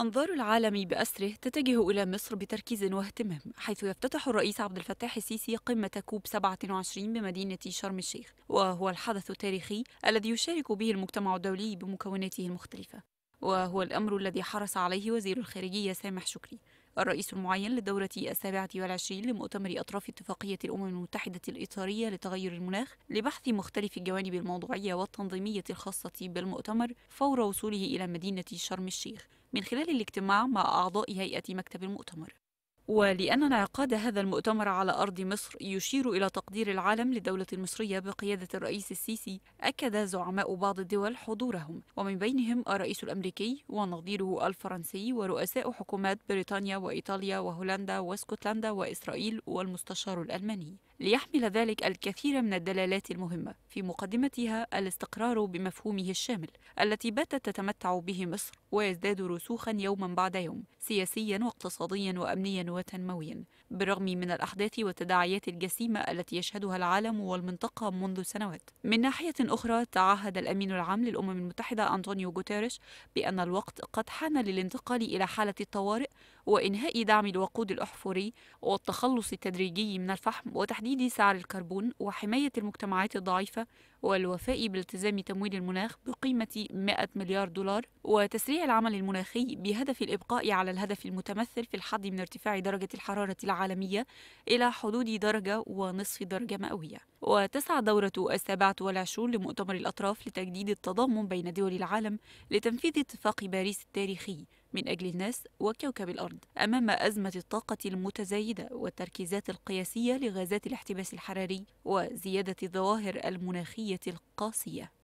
أنظار العالم بأسره تتجه إلى مصر بتركيز واهتمام حيث يفتتح الرئيس عبد الفتاح السيسي قمة كوب 27 بمدينة شرم الشيخ وهو الحدث التاريخي الذي يشارك به المجتمع الدولي بمكوناته المختلفة وهو الأمر الذي حرص عليه وزير الخارجية سامح شكري الرئيس المعين للدورة السابعة والعشرين لمؤتمر أطراف اتفاقية الأمم المتحدة الإطارية لتغير المناخ لبحث مختلف الجوانب الموضوعية والتنظيمية الخاصة بالمؤتمر فور وصوله إلى مدينة شرم الشيخ من خلال الاجتماع مع أعضاء هيئة مكتب المؤتمر ولأن انعقاد هذا المؤتمر على أرض مصر يشير إلى تقدير العالم للدولة المصرية بقيادة الرئيس السيسي أكد زعماء بعض الدول حضورهم ومن بينهم الرئيس الأمريكي ونظيره الفرنسي ورؤساء حكومات بريطانيا وإيطاليا وهولندا واسكتلندا وإسرائيل والمستشار الألماني ليحمل ذلك الكثير من الدلالات المهمة في مقدمتها الاستقرار بمفهومه الشامل التي باتت تتمتع به مصر ويزداد رسوخا يوما بعد يوم سياسيا واقتصاديا وأمنيا وتنمويا بالرغم من الأحداث والتداعيات الجسيمة التي يشهدها العالم والمنطقة منذ سنوات من ناحية أخرى تعهد الأمين العام للأمم المتحدة أنطونيو غوتيريش بأن الوقت قد حان للانتقال إلى حالة الطوارئ وإنهاء دعم الوقود الأحفوري والتخلص التدريجي من الفحم وتحديد سعر الكربون وحماية المجتمعات الضعيفة والوفاء بالتزام تمويل المناخ بقيمة 100 مليار دولار وتسريع العمل المناخي بهدف الإبقاء على الهدف المتمثل في الحد من ارتفاع درجة الحرارة العالمية إلى حدود درجة ونصف درجة مئوية وتسعى الدورة السابعة والعشرون لمؤتمر الأطراف لتجديد التضامن بين دول العالم لتنفيذ اتفاق باريس التاريخي من أجل الناس وكوكب الأرض أمام أزمة الطاقة المتزايدة والتركيزات القياسية لغازات الاحتباس الحراري وزيادة الظواهر المناخية القاسية